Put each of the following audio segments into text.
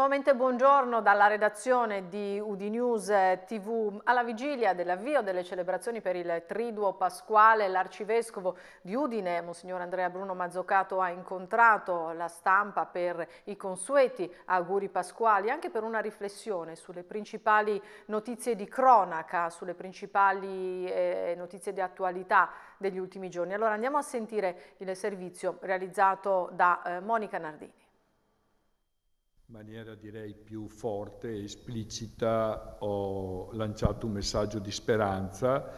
Nuovamente buongiorno dalla redazione di Udinews eh, TV. Alla vigilia dell'avvio delle celebrazioni per il Triduo Pasquale, l'arcivescovo di Udine, Monsignor Andrea Bruno Mazzocato, ha incontrato la stampa per i consueti auguri pasquali, anche per una riflessione sulle principali notizie di cronaca, sulle principali eh, notizie di attualità degli ultimi giorni. Allora andiamo a sentire il servizio realizzato da eh, Monica Nardini maniera direi più forte e esplicita ho lanciato un messaggio di speranza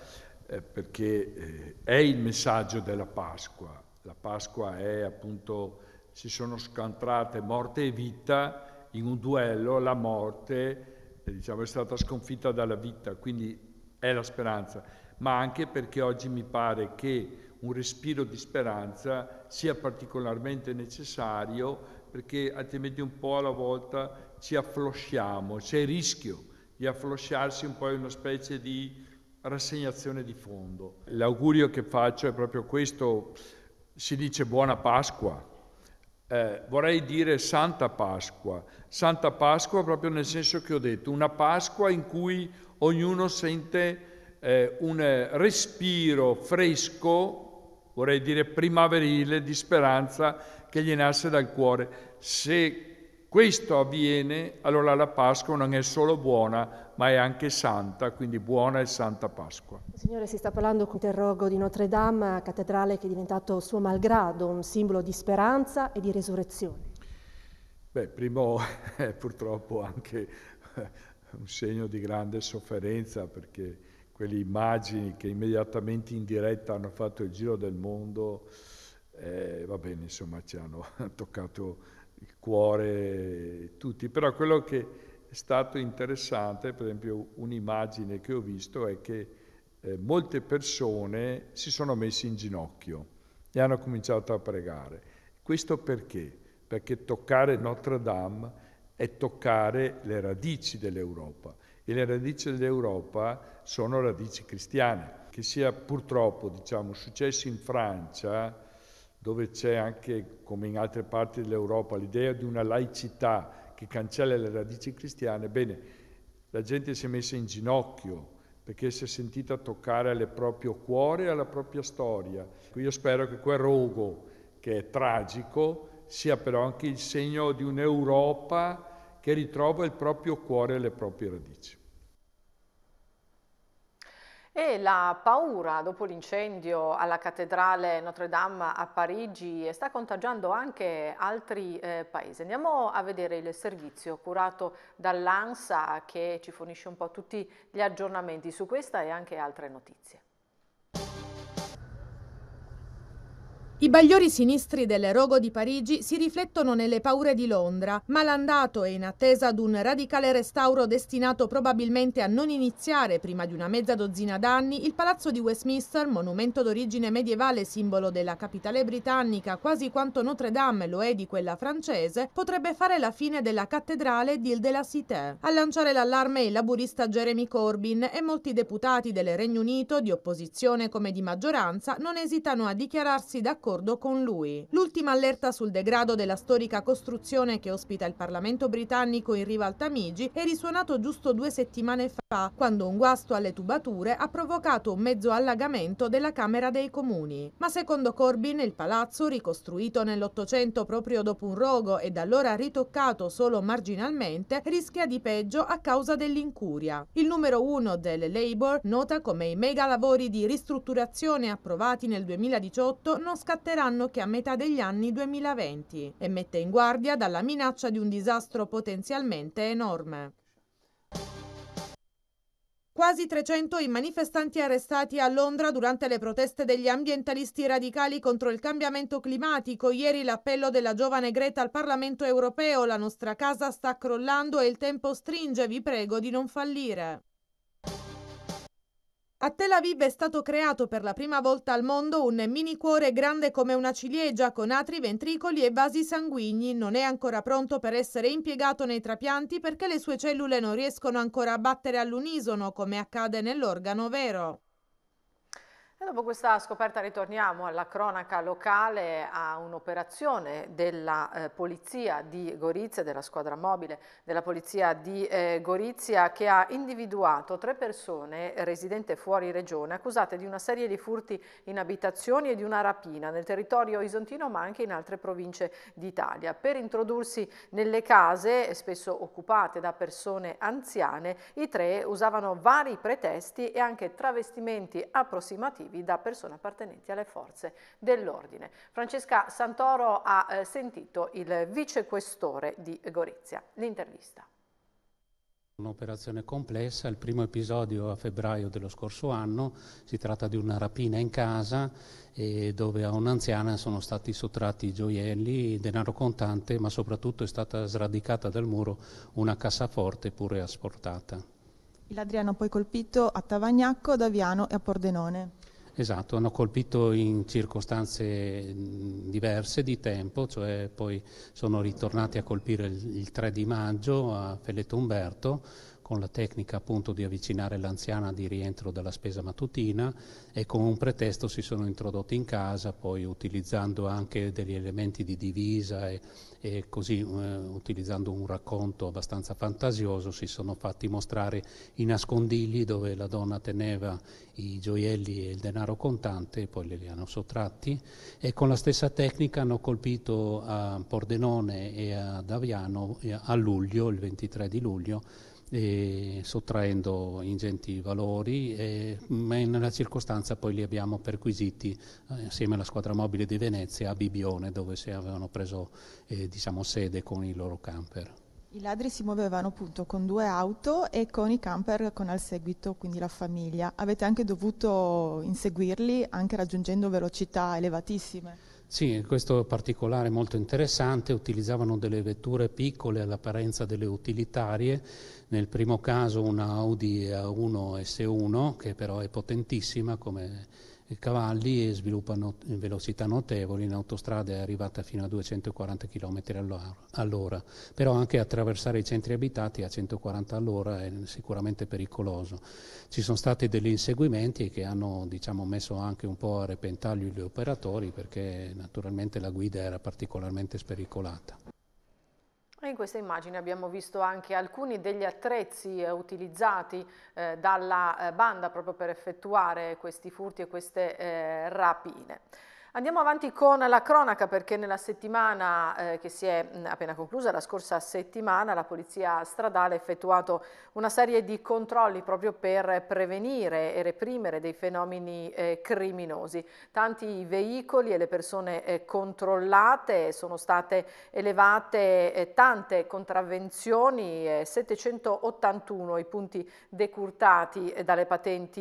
eh, perché eh, è il messaggio della Pasqua. La Pasqua è appunto, si sono scontrate morte e vita in un duello, la morte eh, diciamo, è stata sconfitta dalla vita, quindi è la speranza, ma anche perché oggi mi pare che un respiro di speranza sia particolarmente necessario perché altrimenti un po' alla volta ci afflosciamo, c'è il rischio di afflosciarsi un po' in una specie di rassegnazione di fondo. L'augurio che faccio è proprio questo, si dice buona Pasqua, eh, vorrei dire Santa Pasqua, Santa Pasqua proprio nel senso che ho detto, una Pasqua in cui ognuno sente eh, un respiro fresco vorrei dire primaverile, di speranza che gli nasce dal cuore. Se questo avviene, allora la Pasqua non è solo buona, ma è anche santa, quindi buona e santa Pasqua. Signore, si sta parlando con Terrogo di Notre Dame, cattedrale che è diventato suo malgrado un simbolo di speranza e di resurrezione. Beh, primo è purtroppo anche eh, un segno di grande sofferenza perché quelle immagini che immediatamente in diretta hanno fatto il giro del mondo, eh, va bene, insomma ci hanno toccato il cuore tutti, però quello che è stato interessante, per esempio un'immagine che ho visto è che eh, molte persone si sono messe in ginocchio e hanno cominciato a pregare. Questo perché? Perché toccare Notre Dame è toccare le radici dell'Europa e le radici dell'Europa sono radici cristiane. Che sia purtroppo diciamo, successo in Francia, dove c'è anche, come in altre parti dell'Europa, l'idea di una laicità che cancella le radici cristiane, bene, la gente si è messa in ginocchio perché si è sentita toccare al proprio cuore e alla propria storia. Io spero che quel rogo, che è tragico, sia però anche il segno di un'Europa che ritrova il proprio cuore e le proprie radici. E la paura dopo l'incendio alla cattedrale Notre Dame a Parigi sta contagiando anche altri eh, paesi. Andiamo a vedere il servizio curato dall'ANSA che ci fornisce un po' tutti gli aggiornamenti su questa e anche altre notizie. I bagliori sinistri del rogo di Parigi si riflettono nelle paure di Londra, malandato e in attesa ad un radicale restauro destinato probabilmente a non iniziare prima di una mezza dozzina d'anni, il palazzo di Westminster, monumento d'origine medievale simbolo della capitale britannica, quasi quanto Notre Dame lo è di quella francese, potrebbe fare la fine della cattedrale d'Ile de la Cité. A lanciare l'allarme il laburista Jeremy Corbyn e molti deputati del Regno Unito, di opposizione come di maggioranza, non esitano a dichiararsi d'accordo d'accordo con lui. L'ultima allerta sul degrado della storica costruzione che ospita il Parlamento britannico in riva al Tamigi è risuonato giusto due settimane fa, quando un guasto alle tubature ha provocato un mezzo allagamento della Camera dei Comuni. Ma secondo Corbyn il palazzo, ricostruito nell'Ottocento proprio dopo un rogo e da allora ritoccato solo marginalmente, rischia di peggio a causa dell'incuria. Il numero uno del Labour nota come i mega lavori di ristrutturazione approvati nel 2018 non scattano parteranno che a metà degli anni 2020 e mette in guardia dalla minaccia di un disastro potenzialmente enorme. Quasi 300 i manifestanti arrestati a Londra durante le proteste degli ambientalisti radicali contro il cambiamento climatico. Ieri l'appello della giovane Greta al Parlamento europeo, la nostra casa sta crollando e il tempo stringe, vi prego di non fallire. A Tel Aviv è stato creato per la prima volta al mondo un mini cuore grande come una ciliegia con atri, ventricoli e vasi sanguigni. Non è ancora pronto per essere impiegato nei trapianti perché le sue cellule non riescono ancora a battere all'unisono come accade nell'organo vero. E dopo questa scoperta ritorniamo alla cronaca locale, a un'operazione della eh, polizia di Gorizia, della squadra mobile della polizia di eh, Gorizia che ha individuato tre persone residenti fuori regione accusate di una serie di furti in abitazioni e di una rapina nel territorio isontino ma anche in altre province d'Italia. Per introdursi nelle case, spesso occupate da persone anziane, i tre usavano vari pretesti e anche travestimenti approssimativi relativi da persone appartenenti alle forze dell'ordine. Francesca Santoro ha eh, sentito il vicequestore di Gorizia. L'intervista. Un'operazione complessa, il primo episodio a febbraio dello scorso anno, si tratta di una rapina in casa eh, dove a un'anziana sono stati sottratti gioielli, denaro contante, ma soprattutto è stata sradicata dal muro una cassaforte pure asportata. Il ladri hanno poi colpito a Tavagnacco, ad Aviano e a Pordenone. Esatto, hanno colpito in circostanze diverse di tempo, cioè poi sono ritornati a colpire il 3 di maggio a Felletto Umberto, con la tecnica appunto di avvicinare l'anziana di rientro dalla spesa mattutina e con un pretesto si sono introdotti in casa, poi utilizzando anche degli elementi di divisa e, e così eh, utilizzando un racconto abbastanza fantasioso si sono fatti mostrare i nascondigli dove la donna teneva i gioielli e il denaro contante, e poi li hanno sottratti e con la stessa tecnica hanno colpito a Pordenone e ad Aviano eh, a luglio, il 23 di luglio, sottraendo ingenti valori, e, ma nella circostanza poi li abbiamo perquisiti eh, insieme alla squadra mobile di Venezia a Bibione dove si avevano preso eh, diciamo, sede con i loro camper. I ladri si muovevano appunto con due auto e con i camper con al seguito, quindi la famiglia. Avete anche dovuto inseguirli anche raggiungendo velocità elevatissime. Sì, questo particolare è molto interessante, utilizzavano delle vetture piccole all'apparenza delle utilitarie nel primo caso una Audi A1 S1 che però è potentissima come cavalli e sviluppa not- velocità notevoli, in autostrada è arrivata fino a 240 km all'ora, però anche attraversare i centri abitati a 140 all'ora è sicuramente pericoloso. Ci sono stati degli inseguimenti che hanno diciamo, messo anche un po' a repentaglio gli operatori perché naturalmente la guida era particolarmente spericolata. In questa immagine abbiamo visto anche alcuni degli attrezzi eh, utilizzati eh, dalla eh, banda proprio per effettuare questi furti e queste eh, rapine. Andiamo avanti con la cronaca perché nella settimana eh, che si è appena conclusa, la scorsa settimana, la Polizia Stradale ha effettuato una serie di controlli proprio per prevenire e reprimere dei fenomeni eh, criminosi. Tanti i veicoli e le persone eh, controllate, sono state elevate eh, tante contravvenzioni, 781 eh, i punti decurtati eh, dalle patenti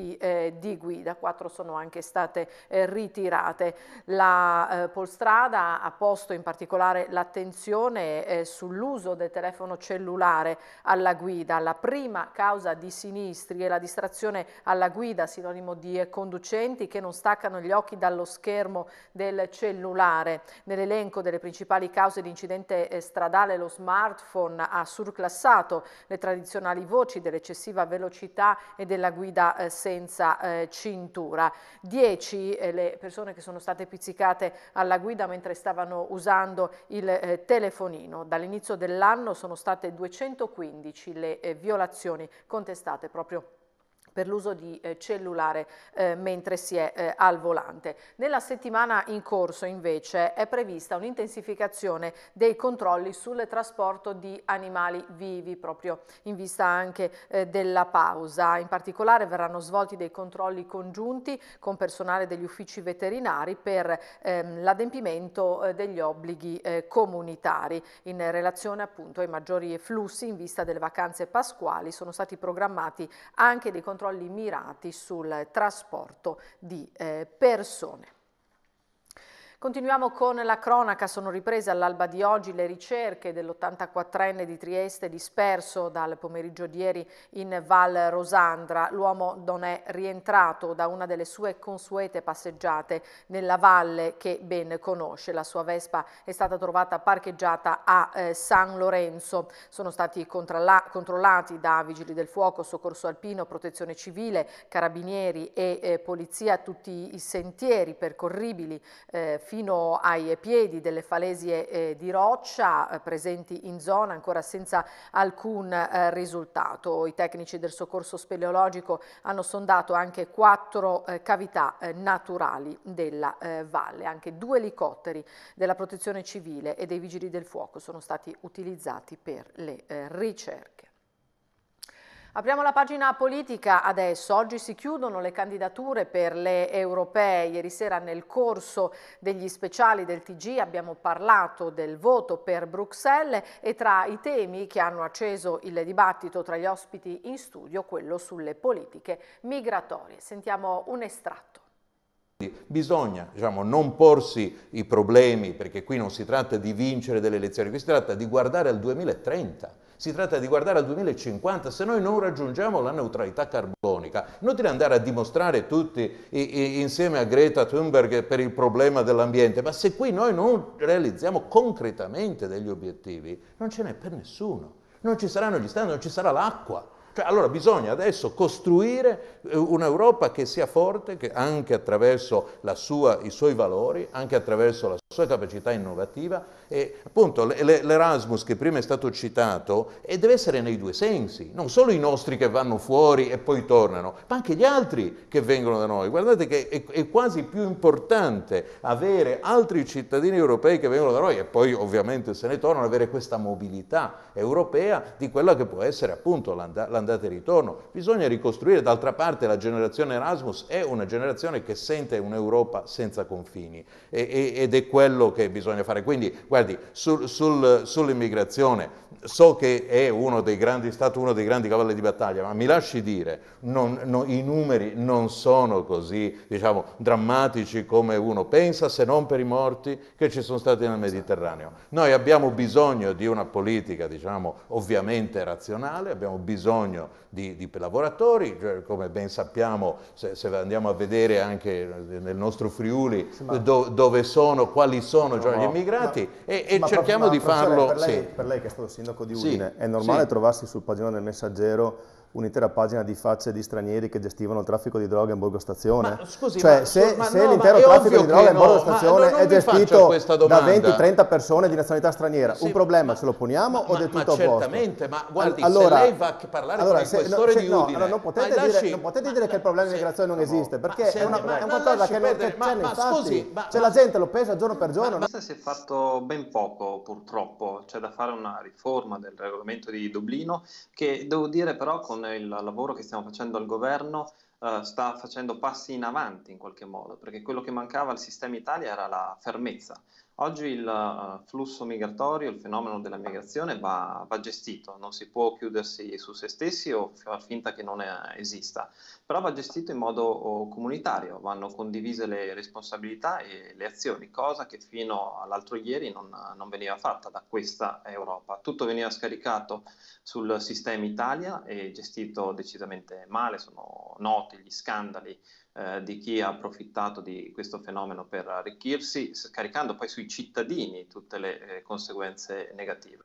di guida, quattro sono anche state ritirate. La eh, Polstrada ha posto in particolare l'attenzione eh, sull'uso del telefono cellulare alla guida, la prima causa di sinistri è la distrazione alla guida, sinonimo di eh, conducenti che non staccano gli occhi dallo schermo del cellulare. Nell'elenco delle principali cause di incidente eh, stradale lo smartphone ha surclassato le tradizionali voci dell'eccessiva velocità e della guida eh, senza eh, cintura. 10 le persone che sono state pizzicate alla guida mentre stavano usando il eh, telefonino. Dall'inizio dell'anno sono state 215 le eh, violazioni contestate proprio per l'uso di eh, cellulare eh, mentre si è eh, al volante. Nella settimana in corso invece è prevista un'intensificazione dei controlli sul trasporto di animali vivi proprio in vista anche eh, della pausa. In particolare verranno svolti dei controlli congiunti con personale degli uffici veterinari per ehm, l'adempimento eh, degli obblighi comunitari in relazione appunto ai maggiori flussi in vista delle vacanze pasquali sono stati programmati anche dei controlli controlli mirati sul trasporto di eh, persone. Continuiamo con la cronaca, sono riprese all'alba di oggi le ricerche dell'84enne di Trieste disperso dal pomeriggio di ieri in Val Rosandra. L'uomo non è rientrato da una delle sue consuete passeggiate nella valle che ben conosce. La sua Vespa è stata trovata parcheggiata a eh, San Lorenzo. Sono stati controllati da Vigili del Fuoco, Soccorso Alpino, Protezione Civile, Carabinieri e eh, Polizia tutti i sentieri percorribili eh, fino ai piedi delle falesie eh, di roccia eh, presenti in zona ancora senza alcun eh, risultato. I tecnici del soccorso speleologico hanno sondato anche quattro cavità naturali della valle. Anche due elicotteri della protezione civile e dei vigili del fuoco sono stati utilizzati per le ricerche. Apriamo la pagina politica adesso. Oggi si chiudono le candidature per le europee. Ieri sera nel corso degli speciali del TG abbiamo parlato del voto per Bruxelles e tra i temi che hanno acceso il dibattito tra gli ospiti in studio quello sulle politiche migratorie. Sentiamo un estratto. Bisogna diciamo, non porsi i problemi, perché qui non si tratta di vincere delle elezioni, qui si tratta di guardare al 2030 si tratta di guardare al 2050, se noi non raggiungiamo la neutralità carbonica, inutile andare a dimostrare tutti insieme a Greta Thunberg per il problema dell'ambiente, ma se qui noi non realizziamo concretamente degli obiettivi, non ce n'è per nessuno, non ci saranno gli standard, non ci sarà l'acqua, cioè, allora bisogna adesso costruire eh, un'Europa che sia forte, che anche attraverso sua, i suoi valori, anche attraverso la sua capacità innovativa, eh, appunto l'Erasmus che prima è stato citato e deve essere nei due sensi, non solo i nostri che vanno fuori e poi tornano, ma anche gli altri che vengono da noi. Guardate che è, è quasi più importante avere altri cittadini europei che vengono da noi e poi ovviamente se ne tornano, avere questa mobilità europea di quella che può essere appunto l'andata e ritorno. Bisogna ricostruire, d'altra parte la generazione Erasmus è una generazione che sente un'Europa senza confini e, e, ed è quello che bisogna fare. Quindi, guarda, guardi, sul, sul, sull'immigrazione so che è uno dei grandi, stato uno dei grandi cavalli di battaglia, ma mi lasci dire, non, non, i numeri non sono così diciamo, drammatici come uno pensa, se non per i morti che ci sono stati nel Mediterraneo. Noi abbiamo bisogno di una politica, diciamo, ovviamente razionale, abbiamo bisogno di, di lavoratori, cioè, come ben sappiamo, se, se, andiamo a vedere anche nel nostro Friuli sì, do, dove sono, quali sono no, cioè, gli immigrati, no, e, e cerchiamo di farlo... Per lei, sì. per lei che è stato sindaco sindaco di Udine, sì, è normale sì. trovarsi sul pagino del messaggero un'intera pagina di facce di stranieri che gestivano il traffico di droga in Borgo Stazione? Ma, scusi, cioè, ma, se, ma, se no, l'intero traffico di droga in Borgo no, Stazione è gestito da 20-30 persone di nazionalità straniera, sì, un problema ce lo poniamo o del tutto ma, certamente, ma guardi, allora, se lei va a parlare allora, con se, il questore se, di Udine... Allora, non potete lasci, dire, non potete dire che il problema di dell'immigrazione non esiste, perché è, una, è un qualcosa che non c'è nei fatti, c'è cioè, la gente lo pensa giorno per giorno. Ma si è fatto ben poco, purtroppo, c'è da fare una riforma del regolamento di Dublino, che devo dire però con con il lavoro che stiamo facendo al governo eh, sta facendo passi in avanti in qualche modo, perché quello che mancava al sistema Italia era la fermezza, Oggi il eh, flusso migratorio, il fenomeno della migrazione va, va, gestito, non si può chiudersi su se stessi o far finta che non eh, esista, però va gestito in modo comunitario, vanno condivise le responsabilità e le azioni, cosa che fino all'altro ieri non, non veniva fatta da questa Europa. Tutto veniva scaricato sul sistema Italia e gestito decisamente male, sono noti gli scandali eh, di chi ha approfittato di questo fenomeno per arricchirsi, scaricando poi sui cittadini tutte le eh, conseguenze negative.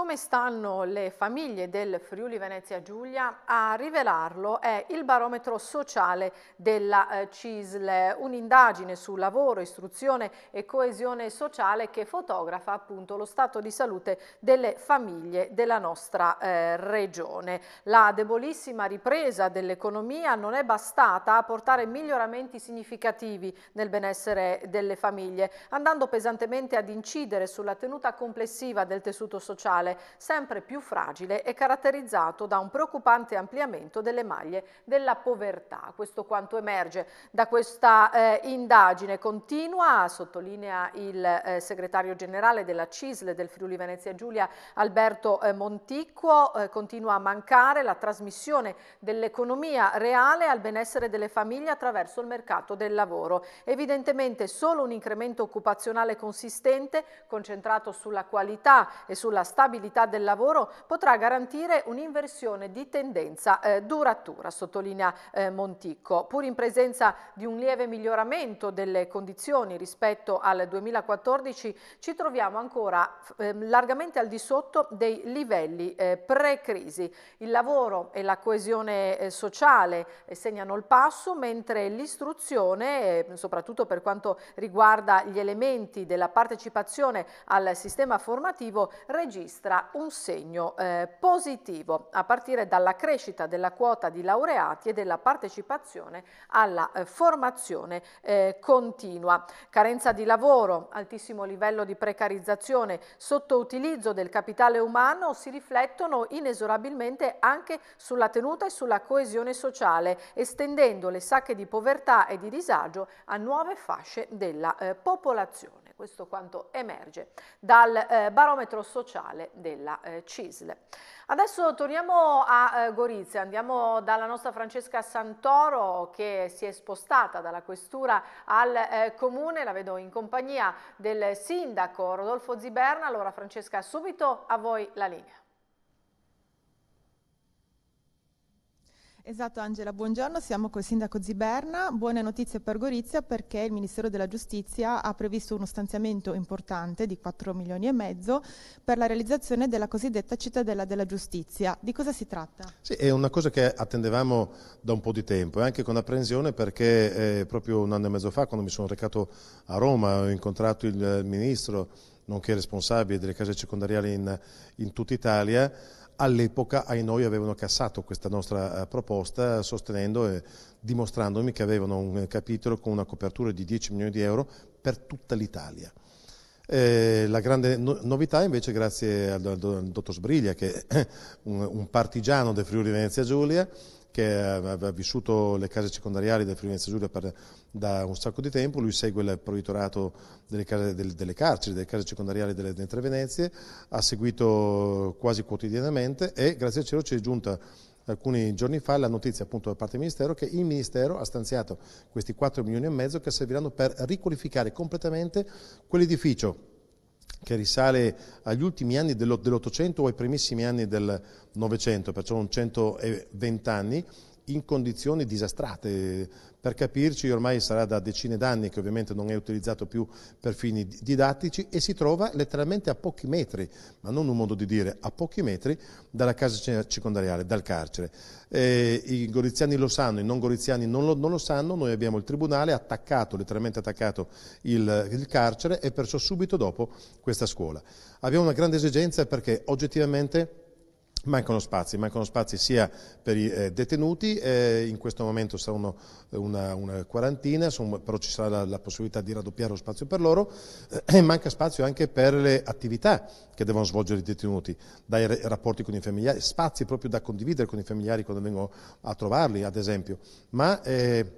Come stanno le famiglie del Friuli Venezia Giulia? A rivelarlo è il barometro sociale della eh, CISL, un'indagine su lavoro, istruzione e coesione sociale che fotografa appunto lo stato di salute delle famiglie della nostra eh, regione. La debolissima ripresa dell'economia non è bastata a portare miglioramenti significativi nel benessere delle famiglie, andando pesantemente ad incidere sulla tenuta complessiva del tessuto sociale mondiale, sempre più fragile e caratterizzato da un preoccupante ampliamento delle maglie della povertà. Questo quanto emerge da questa eh, indagine continua, sottolinea il eh, segretario generale della CISL del Friuli Venezia Giulia Alberto eh, Monticco, eh, continua a mancare la trasmissione dell'economia reale al benessere delle famiglie attraverso il mercato del lavoro. Evidentemente solo un incremento occupazionale consistente, concentrato sulla qualità e sulla stabilità stabilità del lavoro potrà garantire un'inversione di tendenza eh, duratura, sottolinea eh, Monticco. Pur in presenza di un lieve miglioramento delle condizioni rispetto al 2014, ci troviamo ancora eh, largamente al di sotto dei livelli eh, pre-crisi. Il lavoro e la coesione eh, sociale eh, segnano il passo, mentre l'istruzione, soprattutto per quanto riguarda gli elementi della partecipazione al sistema formativo, registra registra un segno eh, positivo a partire dalla crescita della quota di laureati e della partecipazione alla eh, formazione eh, continua. Carenza di lavoro, altissimo livello di precarizzazione, sottoutilizzo del capitale umano si riflettono inesorabilmente anche sulla tenuta e sulla coesione sociale, estendendo le sacche di povertà e di disagio a nuove fasce della eh, popolazione. Questo quanto emerge dal eh, barometro sociale della eh, CISL. Adesso torniamo a eh, Gorizia, andiamo dalla nostra Francesca Santoro che si è spostata dalla questura al eh, comune, la vedo in compagnia del sindaco Rodolfo Ziberna. Allora Francesca, subito a voi la linea. Esatto Angela, buongiorno, siamo col sindaco Ziberna, buone notizie per Gorizia perché il Ministero della Giustizia ha previsto uno stanziamento importante di 4 milioni e mezzo per la realizzazione della cosiddetta cittadella della giustizia. Di cosa si tratta? Sì, è una cosa che attendevamo da un po' di tempo e anche con apprensione perché eh, proprio un anno e mezzo fa quando mi sono recato a Roma ho incontrato il, il Ministro nonché responsabile delle case circondariali in, in tutta Italia all'epoca ai noi avevano cassato questa nostra eh, proposta sostenendo e dimostrandomi che avevano un capitolo con una copertura di 10 milioni di euro per tutta l'Italia. Eh, la grande no novità invece grazie al, al, al dottor Sbriglia che è un, un partigiano del Friuli Venezia Giulia che ha eh, vissuto le case circondariali del Friulenza Giulia per, da un sacco di tempo, lui segue il provvitorato delle, case, delle, delle carceri, delle case circondariali delle, delle Tre Venezie, ha seguito quasi quotidianamente e grazie al cielo ci è giunta alcuni giorni fa la notizia appunto da parte del Ministero che il Ministero ha stanziato questi 4 milioni e mezzo che serviranno per riqualificare completamente quell'edificio che risale agli ultimi anni dell'Ottocento o ai primissimi anni del Novecento, perciò un 120 anni, in condizioni disastrate. Per capirci, ormai sarà da decine d'anni che ovviamente non è utilizzato più per fini didattici e si trova letteralmente a pochi metri, ma non un modo di dire, a pochi metri dalla casa circondariale, dal carcere. Eh, I goriziani lo sanno, i non goriziani non lo, non lo, sanno, noi abbiamo il tribunale attaccato, letteralmente attaccato il, il carcere e perciò subito dopo questa scuola. Abbiamo una grande esigenza perché oggettivamente Mancano spazi, mancano spazi sia per i eh, detenuti, eh, in questo momento saranno eh, una, una quarantina, insomma, però ci sarà la, la, possibilità di raddoppiare lo spazio per loro, eh, manca spazio anche per le attività che devono svolgere i detenuti, dai rapporti con i familiari, spazi proprio da condividere con i familiari quando vengono a trovarli, ad esempio. Ma, eh,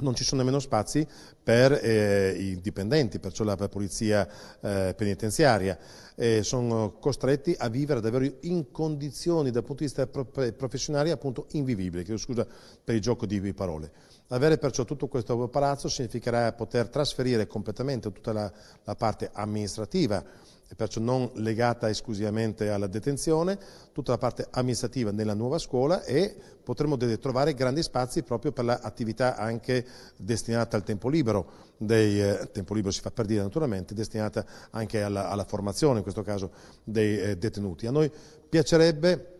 non ci sono nemmeno spazi per eh, i dipendenti, perciò la polizia eh, penitenziaria. E sono costretti a vivere davvero in condizioni dal punto di vista professionale appunto invivibili, chiedo scusa per il gioco di parole. Avere perciò tutto questo palazzo significherà poter trasferire completamente tutta la, la parte amministrativa e perciò non legata esclusivamente alla detenzione, tutta la parte amministrativa nella nuova scuola e potremmo trovare grandi spazi proprio per l'attività anche destinata al tempo libero, dei, eh, tempo libero si fa per dire naturalmente, destinata anche alla, alla formazione in questo caso dei eh, detenuti. A noi piacerebbe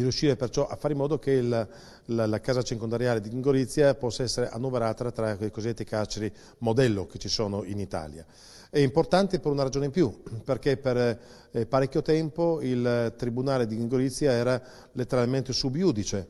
riuscire perciò a fare in modo che il, la, la, casa circondariale di Gorizia possa essere annoverata tra le cosiddette carceri modello che ci sono in Italia. È importante per una ragione in più, perché per eh, parecchio tempo il eh, Tribunale di Gorizia era letteralmente subiudice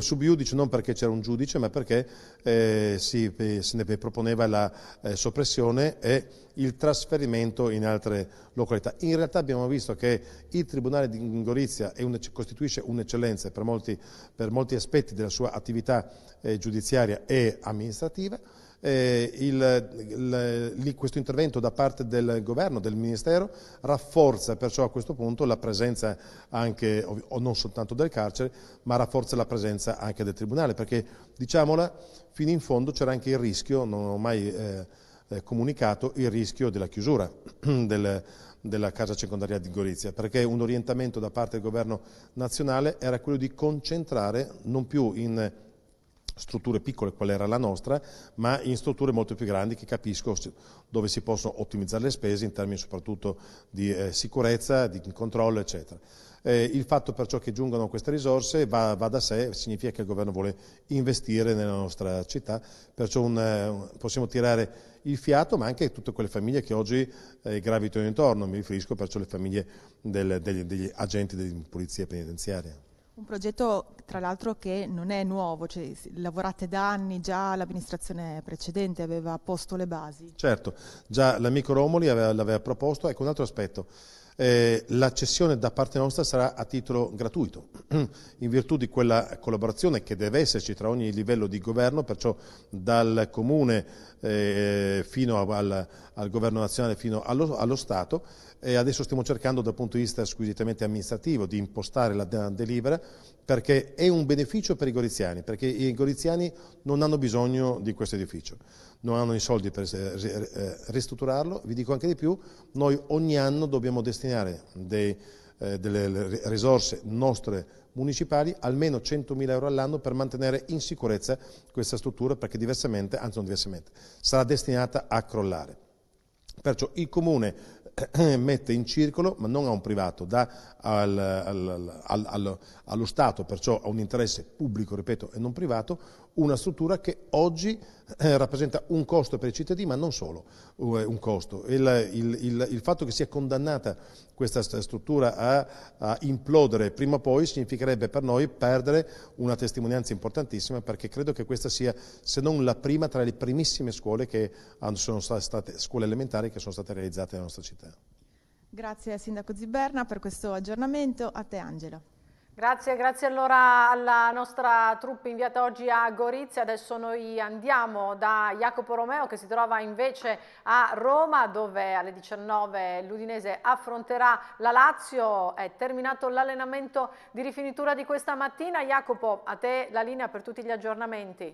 subiudice non perché c'era un giudice, ma perché eh, si, eh, se ne proponeva la eh, soppressione e il trasferimento in altre località. In realtà abbiamo visto che il Tribunale di Gorizia un, costituisce un'eccellenza per molti, per molti, aspetti della sua attività eh, giudiziaria e amministrativa eh, il, il, questo intervento da parte del governo, del Ministero, rafforza perciò a questo punto la presenza anche, o non soltanto del carcere, ma rafforza la presenza anche del Tribunale, perché diciamola, fino in fondo c'era anche il rischio, non ho mai eh, eh comunicato, il rischio della chiusura del, della casa secondaria di Gorizia, perché un orientamento da parte del governo nazionale era quello di concentrare non più in strutture piccole qual era la nostra, ma in strutture molto più grandi che capisco dove si possono ottimizzare le spese in termini soprattutto di eh, sicurezza, di controllo, eccetera. Eh, il fatto perciò che giungano queste risorse va, va, da sé, significa che il governo vuole investire nella nostra città, perciò un, un, eh, possiamo tirare il fiato, ma anche tutte quelle famiglie che oggi eh, gravitano intorno, mi riferisco perciò alle famiglie del, degli, degli agenti di polizia penitenziaria. Un progetto tra l'altro che non è nuovo, cioè, lavorate da anni, già l'amministrazione precedente aveva posto le basi. Certo, già l'amico Romoli l'aveva proposto, ecco un altro aspetto eh, l'accessione da parte nostra sarà a titolo gratuito, in virtù di quella collaborazione che deve esserci tra ogni livello di governo, perciò dal comune eh, fino al, al, governo nazionale fino allo, allo Stato. E adesso stiamo cercando dal punto di vista squisitamente amministrativo di impostare la delibera perché è un beneficio per i goriziani, perché i goriziani non hanno bisogno di questo edificio, non hanno i soldi per eh, eh, ristrutturarlo, vi dico anche di più, noi ogni anno dobbiamo destinare dei, eh, delle risorse nostre municipali, almeno 100.000 euro all'anno per mantenere in sicurezza questa struttura, perché diversamente, anzi non diversamente, sarà destinata a crollare. Perciò il Comune eh, mette in circolo, ma non a un privato, dà al, al, al, allo Stato, perciò a un interesse pubblico, ripeto, e non privato, una struttura che oggi eh, rappresenta un costo per i cittadini, ma non solo uh, un costo. Il, il, il, il, fatto che sia condannata questa struttura a, a, implodere prima o poi significherebbe per noi perdere una testimonianza importantissima perché credo che questa sia, se non la prima, tra le primissime scuole, che sono state, scuole elementari che sono state realizzate nella nostra città. Grazie Sindaco Ziberna per questo aggiornamento. A te Angelo. Grazie, grazie allora alla nostra troupe inviata oggi a Gorizia. Adesso noi andiamo da Jacopo Romeo che si trova invece a Roma dove alle 19 l'Udinese affronterà la Lazio. È terminato l'allenamento di rifinitura di questa mattina. Jacopo, a te la linea per tutti gli aggiornamenti.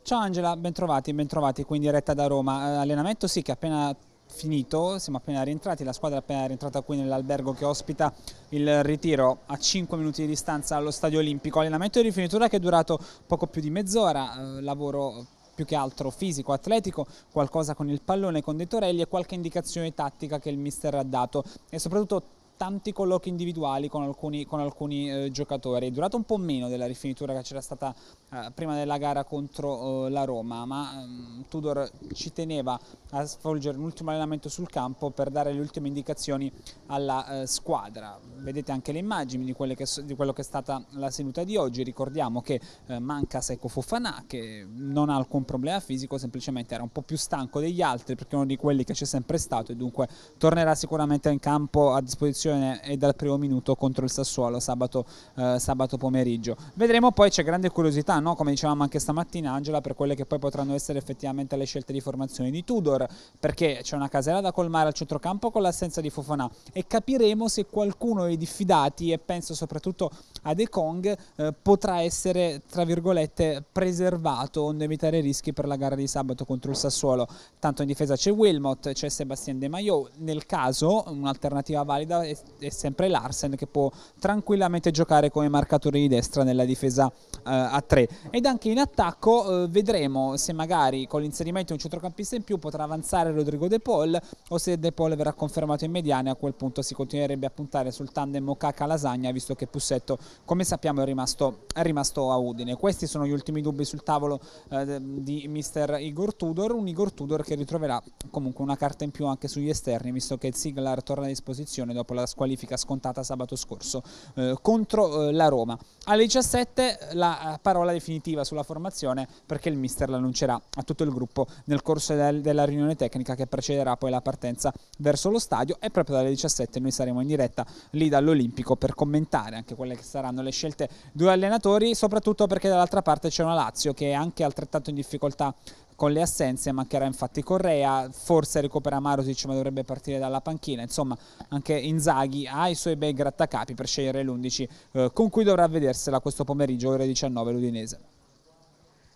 Ciao Angela, bentrovati, bentrovati qui in diretta da Roma. Eh, allenamento sì che appena finito, siamo appena rientrati, la squadra è appena rientrata qui nell'albergo che ospita il ritiro a 5 minuti di distanza allo stadio olimpico, allenamento di rifinitura che è durato poco più di mezz'ora, eh, lavoro più che altro fisico, atletico, qualcosa con il pallone, con dei torelli e qualche indicazione tattica che il mister ha dato e soprattutto tanti colloqui individuali con alcuni, con alcuni eh, giocatori, è durato un po' meno della rifinitura che c'era stata eh, prima della gara contro eh, la Roma, ma ehm, Tudor ci teneva a svolgere un ultimo allenamento sul campo per dare le ultime indicazioni alla eh, squadra. Vedete anche le immagini di, che, di, quello che è stata la seduta di oggi, ricordiamo che eh, manca Seco Fofanà, che non ha alcun problema fisico, semplicemente era un po' più stanco degli altri perché è uno di quelli che c'è sempre stato e dunque tornerà sicuramente in campo a disposizione formazione e dal primo minuto contro il Sassuolo sabato, eh, sabato pomeriggio. Vedremo poi, c'è grande curiosità, no? come dicevamo anche stamattina Angela, per quelle che poi potranno essere effettivamente le scelte di formazione di Tudor, perché c'è una casella da colmare al centrocampo con l'assenza di Fofonà e capiremo se qualcuno dei diffidati, e penso soprattutto a The Kong eh, potrà essere tra virgolette preservato onde evitare rischi per la gara di sabato contro il Sassuolo tanto in difesa c'è Wilmot c'è Sebastien De Maio nel caso un'alternativa valida è, è, sempre Larsen che può tranquillamente giocare come marcatore di destra nella difesa eh, a 3 ed anche in attacco eh, vedremo se magari con l'inserimento di un centrocampista in più potrà avanzare Rodrigo De Paul o se De Paul verrà confermato in mediana a quel punto si continuerebbe a puntare sul tandem Okaka-Lasagna visto che Pussetto come sappiamo è rimasto, è rimasto, a Udine. Questi sono gli ultimi dubbi sul tavolo eh, di mister Igor Tudor, un Igor Tudor che ritroverà comunque una carta in più anche sugli esterni, visto che il Siglar torna a disposizione dopo la squalifica scontata sabato scorso eh, contro eh, la Roma. Alle 17 la eh, parola definitiva sulla formazione perché il mister l'annuncerà a tutto il gruppo nel corso del, della riunione tecnica che precederà poi la partenza verso lo stadio e proprio dalle 17 noi saremo in diretta lì dall'Olimpico per commentare anche quelle che saranno saranno le scelte due allenatori, soprattutto perché dall'altra parte c'è una Lazio che è anche altrettanto in difficoltà con le assenze, mancherà infatti Correa, forse recupera Marosic ma dovrebbe partire dalla panchina, insomma anche Inzaghi ha i suoi bei grattacapi per scegliere l'11 eh, con cui dovrà vedersela questo pomeriggio ore 19 l'Udinese.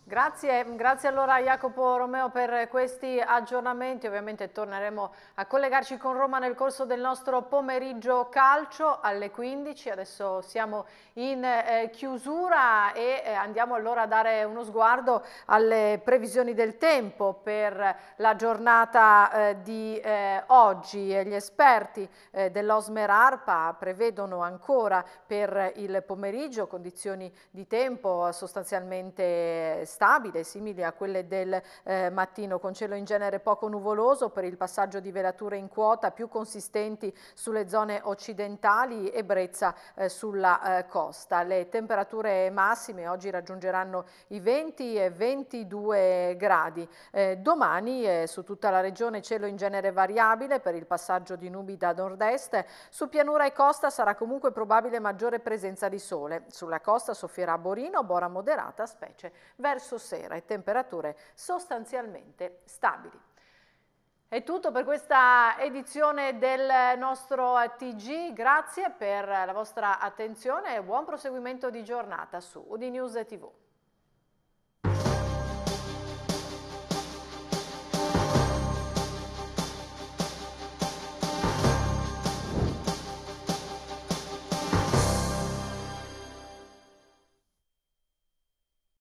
Grazie, grazie allora a Jacopo Romeo per questi aggiornamenti, ovviamente torneremo a collegarci con Roma nel corso del nostro pomeriggio calcio alle 15, adesso siamo in eh, chiusura e eh, andiamo allora a dare uno sguardo alle previsioni del tempo per la giornata eh, di eh, oggi. Gli esperti eh, dell'Osmer ARPA prevedono ancora per il pomeriggio condizioni di tempo sostanzialmente stabili eh, stabile, simili a quelle del eh, mattino, con cielo in genere poco nuvoloso per il passaggio di velature in quota più consistenti sulle zone occidentali e brezza eh, sulla eh, costa. Le temperature massime oggi raggiungeranno i 20 e 22 gradi. Eh, domani eh, su tutta la regione cielo in genere variabile per il passaggio di nubi da nord-est. Su pianura e costa sarà comunque probabile maggiore presenza di sole. Sulla costa soffierà Borino, Bora moderata, specie verso verso sera e temperature sostanzialmente stabili. È tutto per questa edizione del nostro TG, grazie per la vostra attenzione e buon proseguimento di giornata su Udinews TV.